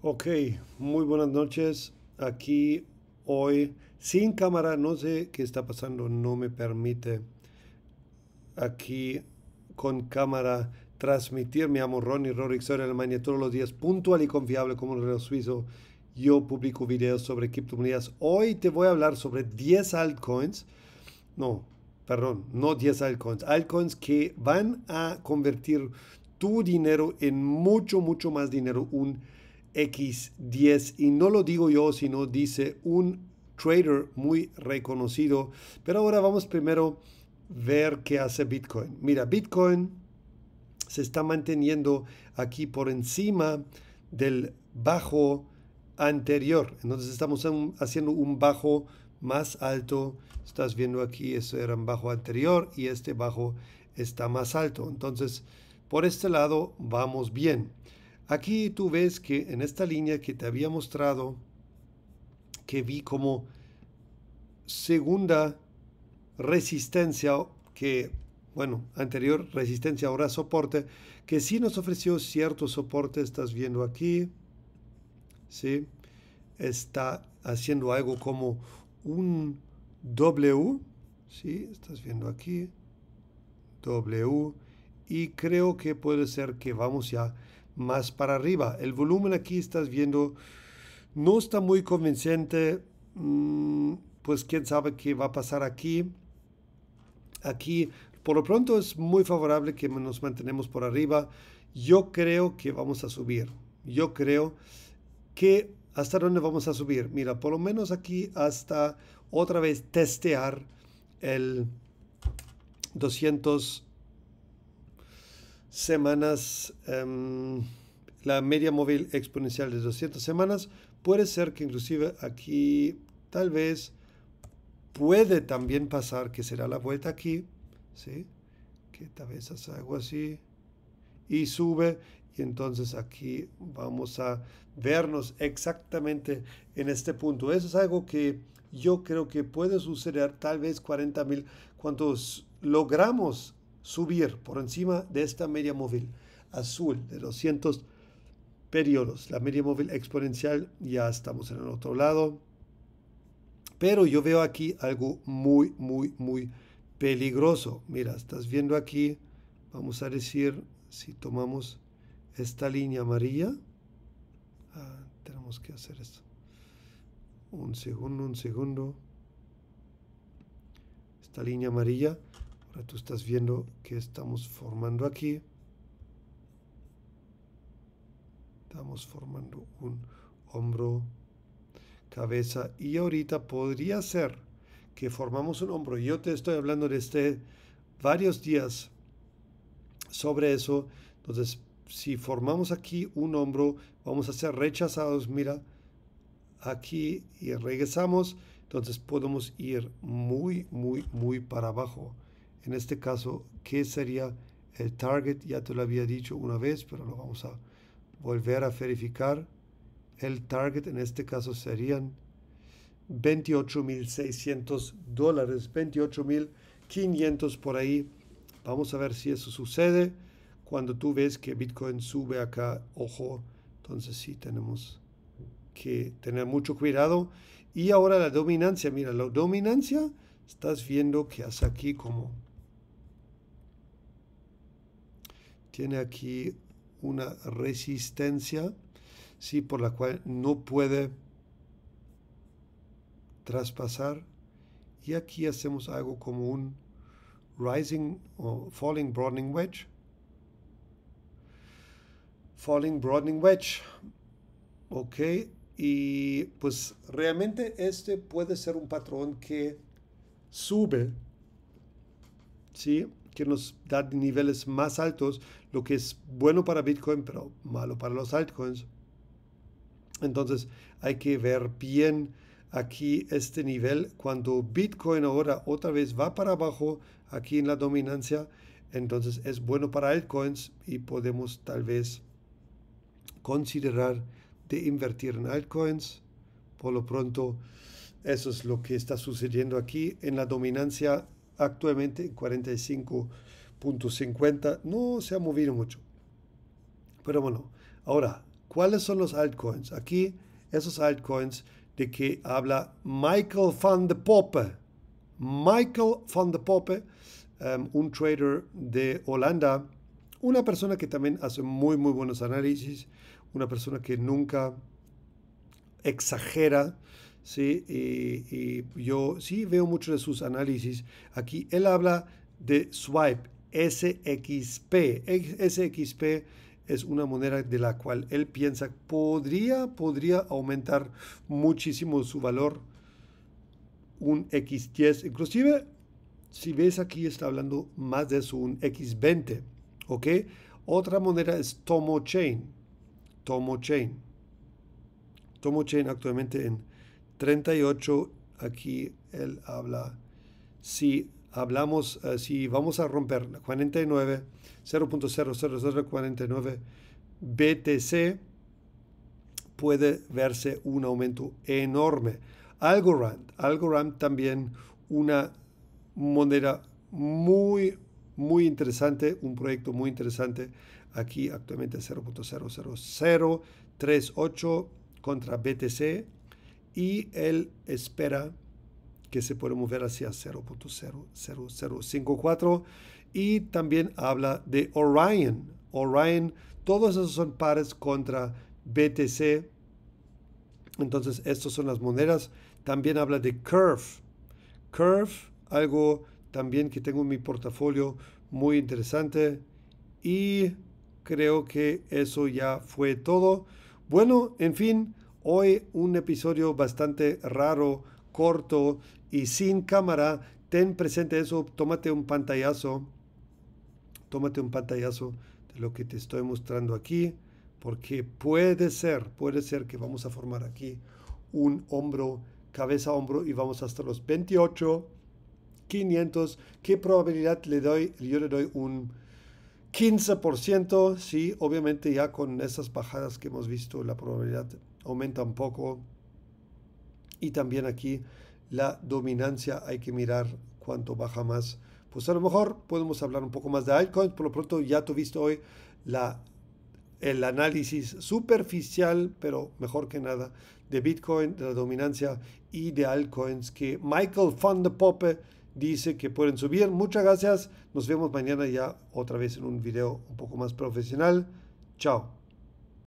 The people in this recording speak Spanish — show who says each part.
Speaker 1: Ok, muy buenas noches. Aquí hoy sin cámara, no sé qué está pasando, no me permite aquí con cámara transmitir. Me llamo Ronnie Rorix, soy de Alemania todos los días, puntual y confiable como un reloj suizo. Yo publico videos sobre criptomonedas. Hoy te voy a hablar sobre 10 altcoins. No, perdón, no 10 altcoins. Altcoins que van a convertir tu dinero en mucho, mucho más dinero. Un X10 y no lo digo yo, sino dice un trader muy reconocido. Pero ahora vamos primero ver qué hace Bitcoin. Mira, Bitcoin se está manteniendo aquí por encima del bajo anterior. Entonces estamos haciendo un bajo más alto. Estás viendo aquí, eso era un bajo anterior y este bajo está más alto. Entonces, por este lado vamos bien. Aquí tú ves que en esta línea que te había mostrado, que vi como segunda resistencia, que, bueno, anterior resistencia, ahora soporte, que sí nos ofreció cierto soporte, estás viendo aquí, ¿sí? Está haciendo algo como un W, ¿sí? Estás viendo aquí, W, y creo que puede ser que vamos ya más para arriba. El volumen aquí estás viendo no está muy convincente. Mm, pues quién sabe qué va a pasar aquí. Aquí, por lo pronto es muy favorable que nos mantenemos por arriba. Yo creo que vamos a subir. Yo creo que hasta dónde vamos a subir. Mira, por lo menos aquí hasta otra vez testear el 200 semanas, em, la media móvil exponencial de 200 semanas, puede ser que inclusive aquí tal vez puede también pasar que será la vuelta aquí, ¿sí? que tal vez haga algo así y sube y entonces aquí vamos a vernos exactamente en este punto. Eso es algo que yo creo que puede suceder tal vez 40.000 cuando logramos subir por encima de esta media móvil azul de 200 periodos. La media móvil exponencial ya estamos en el otro lado. Pero yo veo aquí algo muy, muy, muy peligroso. Mira, estás viendo aquí, vamos a decir, si tomamos esta línea amarilla, ah, tenemos que hacer esto. Un segundo, un segundo. Esta línea amarilla Ah, tú estás viendo que estamos formando aquí. Estamos formando un hombro, cabeza. Y ahorita podría ser que formamos un hombro. Yo te estoy hablando de este varios días sobre eso. Entonces, si formamos aquí un hombro, vamos a ser rechazados. Mira, aquí y regresamos. Entonces podemos ir muy, muy, muy para abajo. En este caso, ¿qué sería el target? Ya te lo había dicho una vez, pero lo vamos a volver a verificar. El target en este caso serían 28.600 dólares, 28.500 por ahí. Vamos a ver si eso sucede cuando tú ves que Bitcoin sube acá. Ojo, entonces sí tenemos que tener mucho cuidado. Y ahora la dominancia, mira, la dominancia, estás viendo que hasta aquí como tiene aquí una resistencia ¿sí? por la cual no puede traspasar. Y aquí hacemos algo como un rising o falling broadening wedge. Falling broadening wedge. Ok, y pues realmente este puede ser un patrón que sube, ¿sí? nos da niveles más altos, lo que es bueno para Bitcoin, pero malo para los altcoins. Entonces hay que ver bien aquí este nivel. Cuando Bitcoin ahora otra vez va para abajo, aquí en la dominancia, entonces es bueno para altcoins y podemos tal vez considerar de invertir en altcoins. Por lo pronto, eso es lo que está sucediendo aquí en la dominancia actualmente en 45.50. No se ha movido mucho. Pero bueno, ahora, ¿cuáles son los altcoins? Aquí, esos altcoins de que habla Michael van de Poppe. Michael van de Poppe, em, un trader de Holanda, una persona que también hace muy, muy buenos análisis, una persona que nunca exagera Sí, yo sí veo muchos de sus análisis. Aquí él habla de Swipe, SXP. E-, SXP es una moneda de la cual él piensa podría, podría aumentar muchísimo su valor. Un X10, inclusive si ves aquí está hablando más de eso, un X20, ¿ok? Otra moneda es Tomo Chain, Tomo Chain. Tomo Chain actualmente en 38, aquí él habla, si hablamos, eh, si vamos a romper 49, 0.00049 BTC, puede verse un aumento enorme. Algorand, Algorand también una moneda muy, muy interesante, un proyecto muy interesante. Aquí actualmente 0.00038 contra BTC, y él espera que se pueda mover hacia 0.0054 y también habla de Orion. Orion, todos esos son pares contra BTC. Entonces, estas son las monedas. También habla de Curve. Curve, algo también que tengo en mi portafolio muy interesante. Y creo que eso ya fue todo. Bueno, en fin, Hoy un episodio bastante raro, corto y sin cámara. Ten presente eso, tómate un pantallazo. Tómate un pantallazo de lo que te estoy mostrando aquí, porque puede ser, puede ser que vamos a formar aquí un hombro, cabeza hombro y vamos hasta los 28, 500. ¿Qué probabilidad le doy? Yo le doy un 15%, sí, obviamente ya con esas bajadas que hemos visto la probabilidad aumenta un poco. Y también aquí la dominancia hay que mirar cuánto baja más. Pues a lo mejor podemos hablar un poco más de altcoins. Por lo pronto ya tuviste hoy la, el análisis superficial, pero mejor que nada, de Bitcoin, de la dominancia y de altcoins que Michael Van de Poppe dice que pueden subir. Muchas gracias. Nos vemos mañana ya otra vez en un video un poco más profesional. Chao.